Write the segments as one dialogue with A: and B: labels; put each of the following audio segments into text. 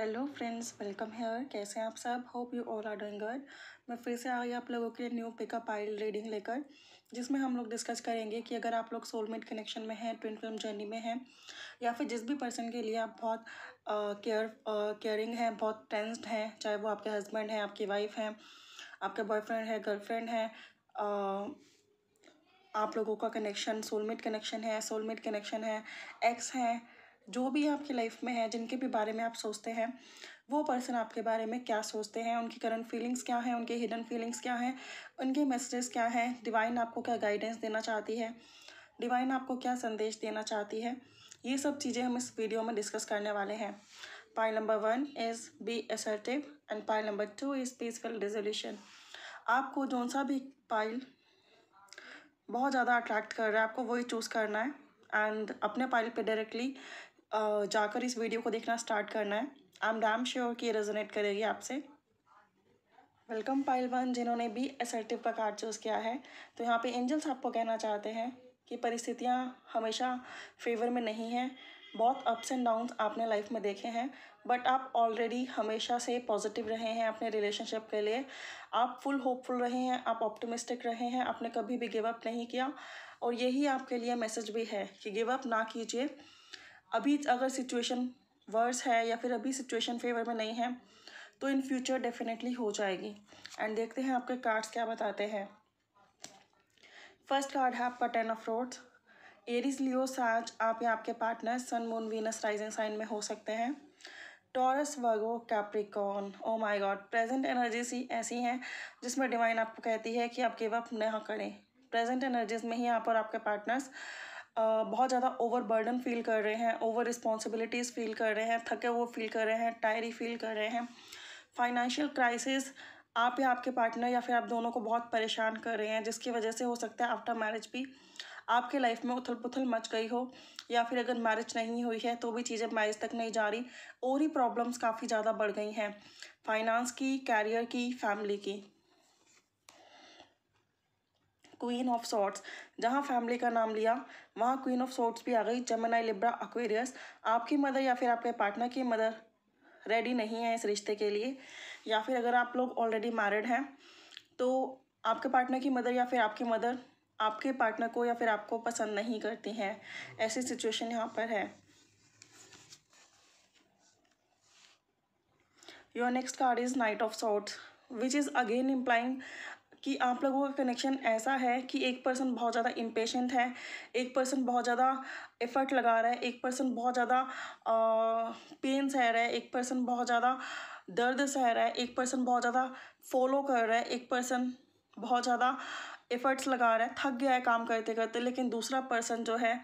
A: Hello friends welcome hair कैसे हैं आप सब hope you all are doing good मैं फिर से आ गई आप लोगों के लिए न्यू पिकअप आइल रीडिंग लेकर जिसमें हम लोग डिस्कस करेंगे कि अगर आप लोग सोलमेट कनेक्शन में हैं ट्विन फिल्म जर्नी में हैं या फिर जिस भी पर्सन के लिए आप बहुत केयर केयरिंग हैं बहुत टेंस्ड हैं चाहे वो आपके हस्बैंड हैं आपकी वाइफ हैं आपके बॉयफ्रेंड है गर्लफ्रेंड है uh, आप लोगों का कनेक्शन सोलमेट कनेक्शन है सोलमेट कनेक्शन है एक्स हैं जो भी आपकी लाइफ में है जिनके भी बारे में आप सोचते हैं वो पर्सन आपके बारे में क्या सोचते हैं उनकी करंट फीलिंग्स क्या हैं उनके हिडन फीलिंग्स क्या हैं उनके मैसेजेस क्या हैं डिवाइन आपको क्या गाइडेंस देना चाहती है डिवाइन आपको क्या संदेश देना चाहती है ये सब चीज़ें हम इस वीडियो में डिस्कस करने वाले हैं pile number one is be assertive and pile number two is peaceful resolution आपको जौन सा भी पाइल बहुत ज़्यादा अट्रैक्ट कर रहा है आपको वही चूज़ करना है एंड अपने पाइल पे डायरेक्टली जाकर इस वीडियो को देखना स्टार्ट करना है आई एम डैम श्योर कि ये रेजोनेट करेगी आपसे वेलकम पाइलवान जिन्होंने भी एसर्टिव का कार्ड चूज़ किया है तो यहाँ पे एंजल्स आपको कहना चाहते हैं कि परिस्थितियाँ हमेशा फेवर में नहीं हैं बहुत अप्स एंड डाउन्स आपने लाइफ में देखे हैं बट आप ऑलरेडी हमेशा से पॉजिटिव रहे हैं अपने रिलेशनशिप के लिए आप फुल होपफुल रहे हैं आप ऑप्टिमिस्टिक रहे हैं आपने कभी भी गिव अप नहीं किया और यही आपके लिए मैसेज भी है कि गिव अप ना कीजिए अभी अगर सिचुएशन वर्स है या फिर अभी सिचुएशन फेवर में नहीं है तो इन फ्यूचर डेफिनेटली हो जाएगी एंड देखते हैं आपके कार्ड्स क्या बताते हैं फर्स्ट कार्ड है आपका ten of rods Aries Leo साज आप या आपके partner sun moon Venus rising sign में हो सकते हैं Taurus Virgo Capricorn oh my god present energy सी ऐसी हैं जिसमें डिवाइन आपको कहती है कि आप गिव अप ना करें प्रेजेंट एनर्जीज में ही आप और आपके पार्टनर्स बहुत ज़्यादा ओवर बर्डन फील कर रहे हैं ओवर रिस्पॉन्सिबिलिटीज़ फील कर रहे हैं थके वो फील कर रहे हैं टायरी फील कर रहे हैं फाइनेंशियल क्राइसिस आप या आपके पार्टनर या फिर आप दोनों को बहुत परेशान कर रहे हैं जिसकी वजह से हो सकता है आफ्टर मैरिज भी आपके लाइफ में उथल पुथल मच गई हो या फिर अगर मैरिज नहीं हुई है तो भी चीज़ें मैरिज तक नहीं जा रही और ही प्रॉब्लम्स काफ़ी ज़्यादा बढ़ गई हैं फाइनेंस की कैरियर की फैमिली की क्वीन ऑफ सॉर्ट्स जहाँ फैमिली का नाम लिया वहाँ क्वीन ऑफ सॉर्ट्स भी आ गई जमनाई लिब्रा अक्वेरियस आपकी मदर या फिर आपके पार्टनर की मदर रेडी नहीं है इस रिश्ते के लिए या फिर अगर आप लोग ऑलरेडी मैरिड हैं तो आपके पार्टनर की मदर या फिर आपकी मदर आपके पार्टनर को या फिर आपको पसंद नहीं करती हैं ऐसी सिचुएशन यहाँ पर है your next card is knight of swords which is again implying कि आप लोगों का कनेक्शन ऐसा है कि एक पर्सन बहुत ज़्यादा इम्पेशेंट है एक पर्सन बहुत ज़्यादा एफर्ट लगा रहा है एक पर्सन बहुत ज़्यादा पेन सह रहा है एक पर्सन बहुत ज़्यादा दर्द सह रहा है एक पर्सन बहुत ज़्यादा फॉलो कर रहा है एक पर्सन बहुत ज़्यादा एफर्ट्स लगा रहा है थक गया है काम करते करते लेकिन दूसरा पर्सन जो है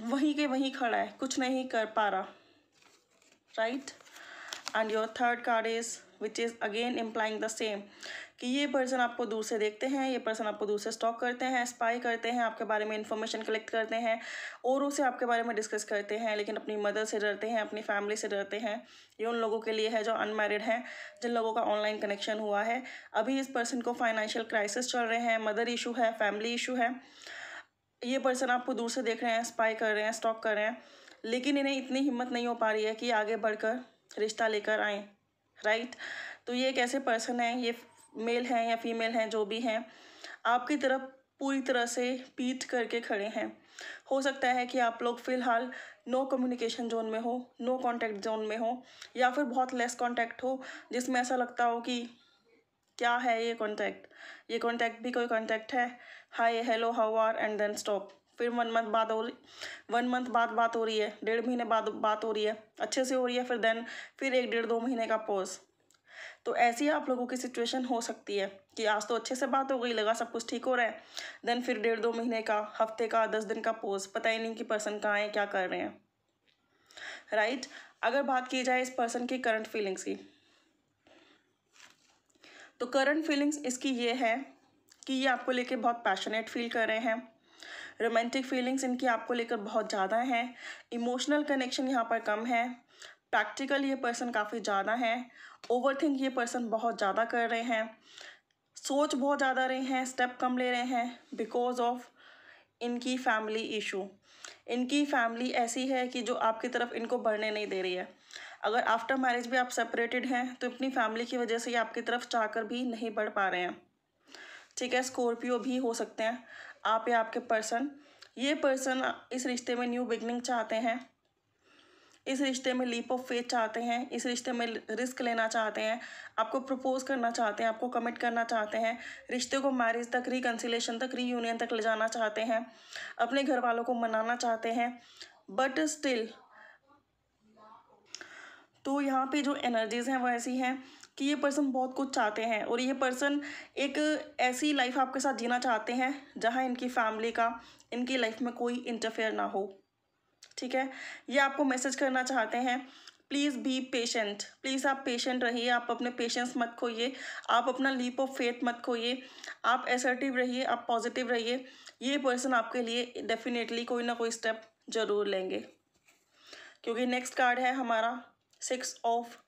A: वहीं के वहीं खड़ा है कुछ नहीं कर पा रहा right and your third card is which is again implying the same कि ये पर्सन आपको दूर से देखते हैं ये पर्सन आपको दूर से स्टॉक करते हैं स्पाई करते हैं आपके बारे में इन्फॉर्मेशन कलेक्ट करते हैं और उसे आपके बारे में डिस्कस करते हैं लेकिन अपनी मदर से डरते हैं अपनी फैमिली से डरते हैं ये उन लोगों के लिए है जो अनमेरिड हैं जिन लोगों का ऑनलाइन कनेक्शन हुआ है अभी इस पर्सन को फाइनेंशियल क्राइसिस चल रहे हैं मदर इशू है फैमिली इशू है ये पर्सन आपको दूर से देख रहे हैं स्पाई कर रहे हैं स्टॉक कर रहे हैं लेकिन इन्हें इतनी हिम्मत नहीं हो पा रही है कि आगे बढ़कर रिश्ता लेकर आएँ राइट तो ये एक ऐसे पर्सन हैं ये मेल हैं या फीमेल हैं जो भी हैं आपकी तरफ पूरी तरह से पीट करके खड़े हैं हो सकता है कि आप लोग फ़िलहाल नो कम्युनिकेशन जोन में हो नो कांटेक्ट जोन में हो या फिर बहुत लेस कांटेक्ट हो जिसमें ऐसा लगता हो कि क्या है ये कांटेक्ट ये कांटेक्ट भी कोई कांटेक्ट है hi hello how are and then stop फिर वन मंथ बाद हो रही वन मंथ बाद बात हो रही है डेढ़ महीने बाद बात हो रही है अच्छे से हो रही है फिर देन फिर एक डेढ़ दो महीने का पोज तो ऐसी आप लोगों की सिचुएशन हो सकती है कि आज तो अच्छे से बात हो गई लगा सब कुछ ठीक हो रहा है देन फिर डेढ़ दो महीने का हफ्ते का दस दिन का पोज पता ही नहीं कि पर्सन कहाँ है क्या कर रहे हैं राइट right? अगर बात की जाए इस पर्सन की करंट फीलिंग्स की तो करंट फीलिंग्स इसकी ये है कि ये आपको लेके बहुत पैशनेट फील कर रहे हैं रोमांटिक फीलिंग्स इनकी आपको लेकर बहुत ज़्यादा हैं इमोशनल कनेक्शन यहाँ पर कम है प्रैक्टिकल ये पर्सन काफ़ी ज़्यादा है ओवरथिंक ये पर्सन बहुत ज़्यादा कर रहे हैं सोच बहुत ज़्यादा रहे हैं स्टेप कम ले रहे हैं बिकॉज ऑफ इनकी फैमिली इशू इनकी फैमिली ऐसी है कि जो आपकी तरफ इनको बढ़ने नहीं दे रही है अगर आफ्टर मैरिज भी आप सेपरेटेड हैं तो अपनी फैमिली की वजह से ये आपकी तरफ चाहकर भी नहीं बढ़ पा रहे हैं ठीक है स्कॉर्पियो भी हो सकते हैं आप या आपके पर्सन ये पर्सन इस रिश्ते में न्यू बिगनिंग चाहते हैं इस रिश्ते में लीप ऑफ फेथ चाहते हैं इस रिश्ते में रिस्क लेना चाहते हैं आपको प्रपोज करना चाहते हैं आपको कमिट करना चाहते हैं रिश्ते को मैरिज तक रिकन्सिलेशन तक रीयूनियन तक ले जाना चाहते हैं अपने घर वालों को मनाना चाहते हैं बट स्टिल तो यहाँ पे जो एनर्जीज हैं वो ऐसी हैं कि ये पर्सन बहुत कुछ चाहते हैं और ये पर्सन एक ऐसी लाइफ आपके साथ जीना चाहते हैं जहाँ इनकी फैमिली का इनकी लाइफ में कोई इंटरफेयर ना हो ठीक है ये आपको मैसेज करना चाहते हैं प्लीज़ बी पेशेंट प्लीज़ आप पेशेंट रहिए आप अपने पेशेंस मत खोइए आप अपना लीप ऑफ फेथ मत खोइए आप एसर्टिव रहिए आप पॉजिटिव रहिए ये पर्सन आपके लिए डेफिनेटली कोई ना कोई स्टेप ज़रूर लेंगे क्योंकि नेक्स्ट कार्ड है हमारा सिक्स ऑफ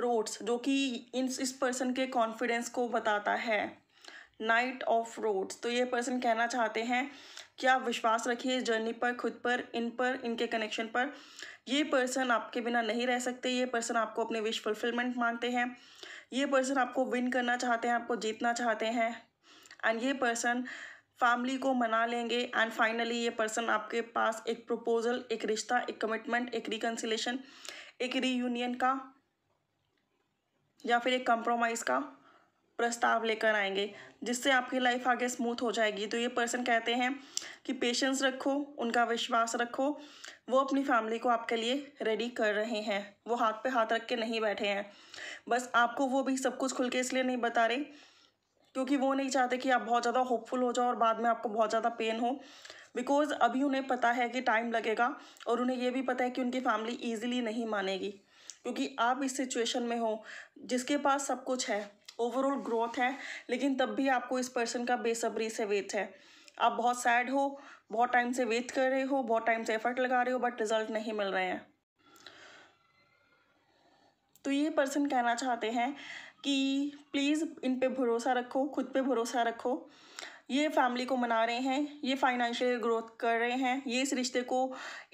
A: रोड्स जो कि इन इस पर्सन के कॉन्फिडेंस को बताता है नाइट ऑफ रोड्स तो ये पर्सन कहना चाहते हैं कि आप विश्वास रखिए इस जर्नी पर खुद पर इन पर इनके कनेक्शन पर ये पर्सन आपके बिना नहीं रह सकते ये पर्सन आपको अपने विश फुलफिलमेंट मानते हैं ये पर्सन आपको विन करना चाहते हैं आपको जीतना चाहते हैं एंड ये पर्सन फैमिली को मना लेंगे एंड फाइनली ये पर्सन आपके पास एक प्रपोजल एक रिश्ता एक कमिटमेंट एक रिकन्सिलेशन एक रीयूनियन का या फिर एक कंप्रोमाइज़ का प्रस्ताव लेकर आएंगे जिससे आपकी लाइफ आगे स्मूथ हो जाएगी तो ये पर्सन कहते हैं कि पेशेंस रखो उनका विश्वास रखो वो अपनी फैमिली को आपके लिए रेडी कर रहे हैं वो हाथ पे हाथ रख के नहीं बैठे हैं बस आपको वो भी सब कुछ खुल के इसलिए नहीं बता रहे क्योंकि वो नहीं चाहते कि आप बहुत ज़्यादा होपफुल हो जाओ और बाद में आपको बहुत ज़्यादा पेन हो बिकॉज़ अभी उन्हें पता है कि टाइम लगेगा और उन्हें ये भी पता है कि उनकी फैमिली ईजिली नहीं मानेगी क्योंकि आप इस सिचुएशन में हो जिसके पास सब कुछ है ओवरऑल ग्रोथ है लेकिन तब भी आपको इस पर्सन का बेसब्री से वेट है आप बहुत सैड हो बहुत टाइम से वेट कर रहे हो बहुत टाइम से एफर्ट लगा रहे हो बट रिजल्ट नहीं मिल रहे हैं तो ये पर्सन कहना चाहते हैं कि प्लीज़ इन पे भरोसा रखो खुद पे भरोसा रखो ये फैमिली को मना रहे हैं ये फाइनेंशियल ग्रोथ कर रहे हैं ये इस रिश्ते को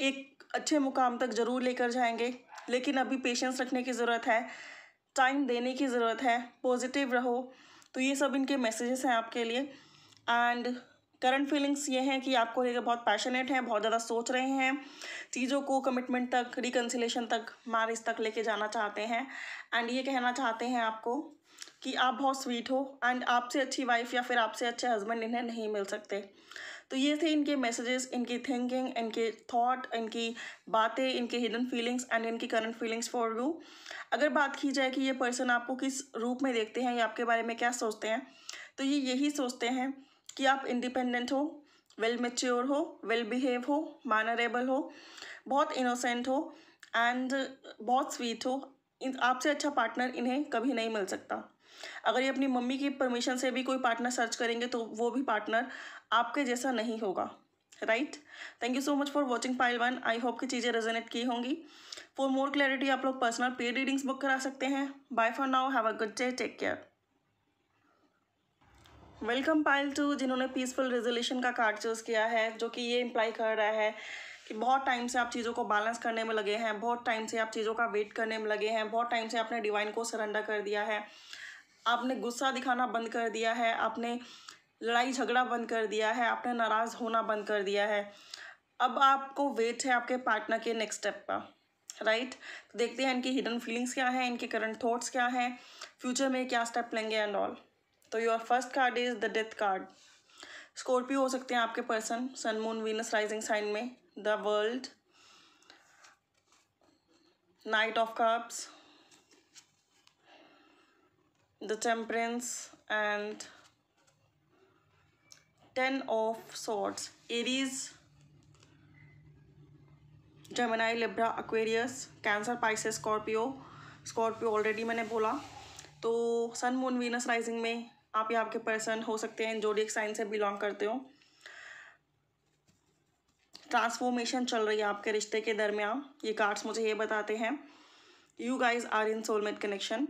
A: एक अच्छे मुकाम तक ज़रूर लेकर जाएंगे लेकिन अभी पेशेंस रखने की ज़रूरत है टाइम देने की ज़रूरत है पॉजिटिव रहो तो ये सब इनके मैसेजेस हैं आपके लिए एंड करंट फीलिंग्स ये हैं कि आपको लेकर बहुत पैशनेट हैं बहुत ज़्यादा सोच रहे हैं चीज़ों को कमिटमेंट तक रिकन्सिलेशन तक मैरिज तक लेके जाना चाहते हैं एंड ये कहना चाहते हैं आपको कि आप बहुत स्वीट हो एंड आपसे अच्छी वाइफ या फिर आपसे अच्छे हस्बैंड इन्हें नहीं मिल सकते तो ये थे इनके मैसेजेस इनकी थिंकिंग इनके थॉट इनकी बातें इनके हिडन फीलिंग्स एंड इनकी करंट फीलिंग्स फॉर यू अगर बात की जाए कि ये पर्सन आपको किस रूप में देखते हैं या आपके बारे में क्या सोचते हैं तो ये यही सोचते हैं कि आप इंडिपेंडेंट हो वेल मेच्योर हो वेल बिहेव हो मानरेबल हो बहुत इनोसेंट हो एंड बहुत स्वीट हो आपसे अच्छा पार्टनर इन्हें कभी नहीं मिल सकता अगर ये अपनी मम्मी की परमिशन से भी कोई पार्टनर सर्च करेंगे तो वो भी पार्टनर आपके जैसा नहीं होगा right thank you so much for watching pile one I hope की चीज़ें रेजोनेट की होंगी फॉर मोर क्लैरिटी आप लोग पर्सनल पेड रीडिंग्स बुक करा सकते हैं bye for now have a good day take care welcome pile two जिन्होंने पीसफुल रेजोल्यूशन का कार्ड चूज़ किया है जो कि ये इम्प्लाई कर रहा है कि बहुत टाइम से आप चीज़ों को बैलेंस करने में लगे हैं बहुत टाइम से आप चीज़ों का वेट करने में लगे हैं बहुत टाइम से आपने डिवाइन को सरेंडर कर दिया है आपने गुस्सा दिखाना बंद कर दिया है आपने लड़ाई झगड़ा बंद कर दिया है आपने नाराज़ होना बंद कर दिया है अब आपको वेट है आपके पार्टनर के नेक्स्ट स्टेप का राइट तो देखते हैं इनकी हिडन फीलिंग्स क्या है इनके करंट थॉट्स क्या है फ्यूचर में क्या स्टेप लेंगे एंड ऑल तो your first card is the death card Scorpio हो सकते हैं आपके person sun moon Venus rising sign में the world knight of cups the temperance and ten of swords Aries Gemini Libra Aquarius Cancer Pisces Scorpio Scorpio already मैंने बोला तो सन moon Venus rising में आप यहाँ के पर्सन हो सकते हैं जोडिक साइन से बिलोंग करते हो ट्रांसफॉर्मेशन चल रही है आपके रिश्ते के दरमियान ये कार्ड्स मुझे ये बताते हैं you guys are in soulmate connection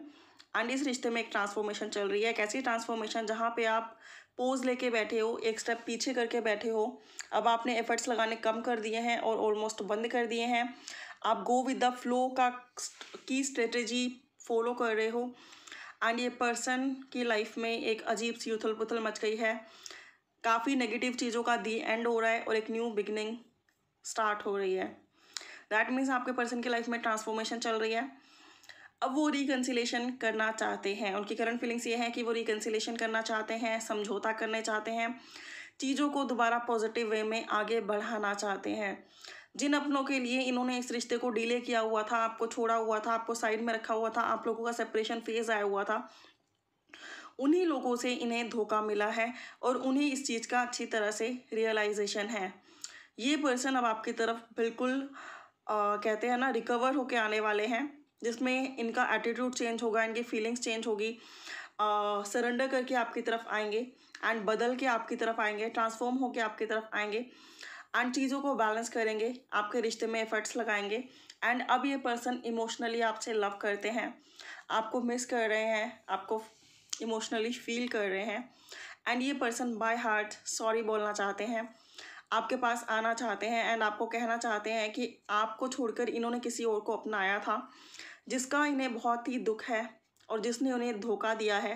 A: and इस रिश्ते में एक ट्रांसफॉर्मेशन चल रही है एक ऐसी ट्रांसफॉर्मेशन जहाँ पे आप पोज लेके बैठे हो एक स्टेप पीछे करके बैठे हो अब आपने एफर्ट्स लगाने कम कर दिए हैं और ऑलमोस्ट बंद कर दिए हैं आप गो विद द फ्लो का की स्ट्रेटजी फॉलो कर रहे हो एंड ये पर्सन की लाइफ में एक अजीब सी उथल पुथल मच गई है काफ़ी नेगेटिव चीज़ों का दी एंड हो रहा है और एक न्यू बिगनिंग स्टार्ट हो रही है दैट मीन्स आपके पर्सन की लाइफ में ट्रांसफॉर्मेशन चल रही है अब वो रिकन्सिलेशन करना चाहते हैं उनकी करंट फीलिंग्स ये हैं कि वो रिकन्सिलेशन करना चाहते हैं समझौता करने चाहते हैं चीज़ों को दोबारा पॉजिटिव वे में आगे बढ़ाना चाहते हैं जिन अपनों के लिए इन्होंने इस रिश्ते को डिले किया हुआ था आपको छोड़ा हुआ था आपको साइड में रखा हुआ था आप लोगों का सेपरेशन फेज आया हुआ था उन्हीं लोगों से इन्हें धोखा मिला है और उन्हें इस चीज़ का अच्छी तरह से रियलाइजेशन है ये पर्सन अब आपकी तरफ बिल्कुल आ, कहते हैं ना रिकवर होके आने वाले हैं जिसमें इनका एटीट्यूड चेंज होगा इनकी फीलिंग्स चेंज होगी सरेंडर करके आपकी तरफ आएंगे एंड बदल के आपकी तरफ आएंगे ट्रांसफॉर्म होके आपकी तरफ आएंगे एंड चीज़ों को बैलेंस करेंगे आपके रिश्ते में एफर्ट्स लगाएंगे एंड अब ये पर्सन इमोशनली आपसे लव करते हैं आपको मिस कर रहे हैं आपको इमोशनली फील कर रहे हैं एंड ये पर्सन बाय हार्ट सॉरी बोलना चाहते हैं आपके पास आना चाहते हैं एंड आपको कहना चाहते हैं कि आपको छोड़कर इन्होंने किसी और को अपनाया था जिसका इन्हें बहुत ही दुख है और जिसने उन्हें धोखा दिया है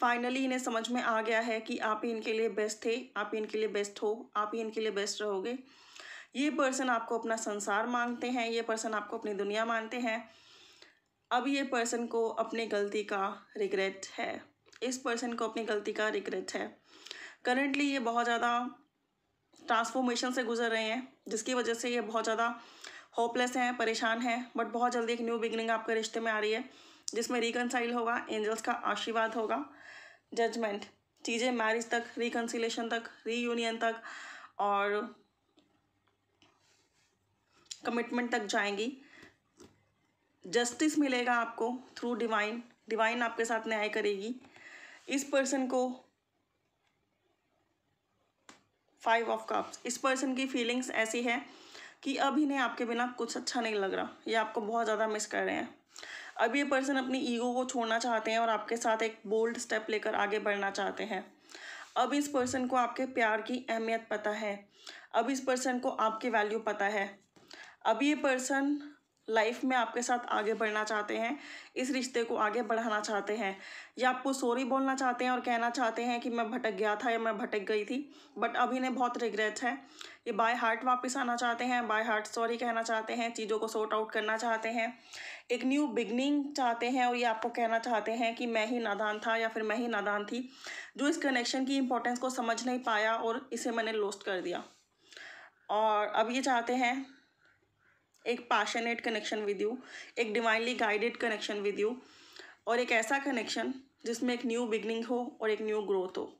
A: फाइनली इन्हें समझ में आ गया है कि आप ही इनके लिए बेस्ट थे आप ही इनके लिए बेस्ट हो आप ही इनके लिए बेस्ट रहोगे ये पर्सन आपको अपना संसार मांगते हैं ये पर्सन आपको अपनी दुनिया मानते हैं अब ये पर्सन को अपनी गलती का रिग्रेट है इस पर्सन को अपनी गलती का रिग्रेट है करेंटली ये बहुत ज़्यादा ट्रांसफॉर्मेशन से गुजर रहे हैं जिसकी वजह से ये बहुत ज़्यादा होपलेस हैं परेशान हैं बट बहुत जल्दी एक न्यू बिगनिंग आपके रिश्ते में आ रही है जिसमें रिकनसाइल होगा एंजल्स का आशीर्वाद होगा जजमेंट चीज़ें मैरिज तक रिकनसिलेशन तक रीयूनियन तक और कमिटमेंट तक जाएंगी जस्टिस मिलेगा आपको थ्रू डिवाइन डिवाइन आपके साथ न्याय करेगी इस पर्सन को फाइव ऑफ कप्स इस पर्सन की फीलिंग्स ऐसी है कि अब इन्हें आपके बिना कुछ अच्छा नहीं लग रहा ये आपको बहुत ज़्यादा मिस कर रहे हैं अब ये पर्सन अपनी ईगो को छोड़ना चाहते हैं और आपके साथ एक बोल्ड स्टेप लेकर आगे बढ़ना चाहते हैं अब इस पर्सन को आपके प्यार की अहमियत पता है अब इस पर्सन को आपकी वैल्यू पता है अब ये पर्सन लाइफ में आपके साथ आगे बढ़ना चाहते हैं इस रिश्ते को आगे बढ़ाना चाहते हैं या आपको सॉरी बोलना चाहते हैं और कहना चाहते हैं कि मैं भटक गया था या मैं भटक गई थी बट अब इन्हें बहुत रिग्रेट है ये बाय हार्ट वापस आना चाहते हैं बाय हार्ट सॉरी कहना चाहते हैं चीज़ों को सॉर्ट आउट करना चाहते हैं एक न्यू बिगनिंग चाहते हैं और ये आपको कहना चाहते हैं कि मैं ही नादान था या फिर मैं ही नादान थी जो इस कनेक्शन की इंपॉर्टेंस को समझ नहीं पाया और इसे मैंने लॉस्ट कर दिया और अब ये चाहते हैं एक पैशनेट कनेक्शन विद यू एक divinely guided connection with you और एक ऐसा कनेक्शन जिसमें एक न्यू बिगनिंग हो और एक न्यू ग्रोथ हो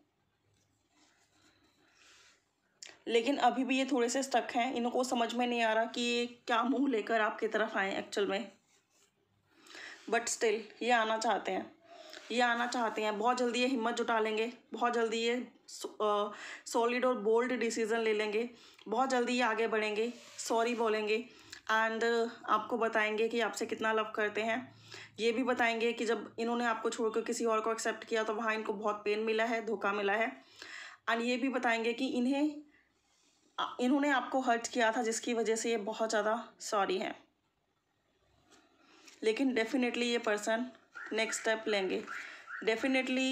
A: लेकिन अभी भी ये थोड़े से स्टक हैं इनको समझ में नहीं आ रहा कि ये क्या मुंह लेकर आपकी तरफ आए एक्चुअल में बट स्टिल ये आना चाहते हैं ये आना चाहते हैं बहुत जल्दी ये हिम्मत जुटा लेंगे बहुत जल्दी ये सॉलिड और बोल्ड डिसीज़न ले लेंगे बहुत जल्दी ये आगे बढ़ेंगे सॉरी बोलेंगे एंड आपको बताएंगे कि आपसे कितना लव करते हैं ये भी बताएंगे कि जब इन्होंने आपको छोड़कर किसी और को एक्सेप्ट किया तो वहाँ इनको बहुत पेन मिला है धोखा मिला है एंड ये भी बताएंगे कि इन्हें इन्होंने आपको हर्ट किया था जिसकी वजह से ये बहुत ज़्यादा सॉरी हैं लेकिन डेफिनेटली ये पर्सन नेक्स्ट स्टेप लेंगे definitely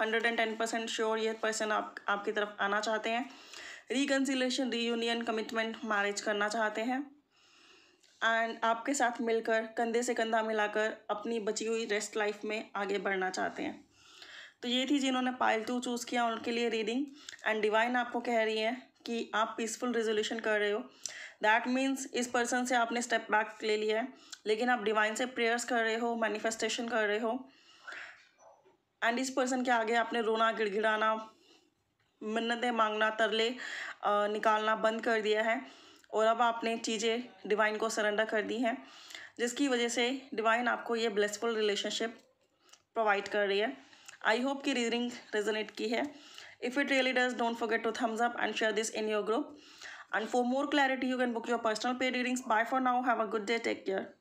A: hundred and ten percent sure ये पर्सन आप आपकी तरफ आना चाहते हैं रिकन्सिलेशन रीयूनियन कमिटमेंट मैरिज करना चाहते हैं एंड आपके साथ मिलकर कंधे से कंधा मिलाकर अपनी बची हुई रेस्ट लाइफ में आगे बढ़ना चाहते हैं तो ये थी जिन्होंने पायल टू चूज़ किया उनके लिए रीडिंग एंड डिवाइन आपको कह रही है कि आप पीसफुल रेजोल्यूशन कर रहे हो दैट मीन्स इस पर्सन से आपने स्टेप बैक ले लिया है लेकिन आप डिवाइन से प्रेयर्स कर रहे हो मैनिफेस्टेशन कर रहे हो एंड इस पर्सन के आगे आपने रोना गिड़गिड़ाना मन्नतें मांगना तरले निकालना बंद कर दिया है और अब आपने चीज़ें डिवाइन को सरेंडर कर दी हैं जिसकी वजह से डिवाइन आपको ये ब्लेसफुल रिलेशनशिप प्रोवाइड कर रही है आई होप कि रीडिंग रेजोनेट की है if it really does don't forget to thumbs up and share this in your group and for more clarity you can book your personal paid readings bye for now have a good day take care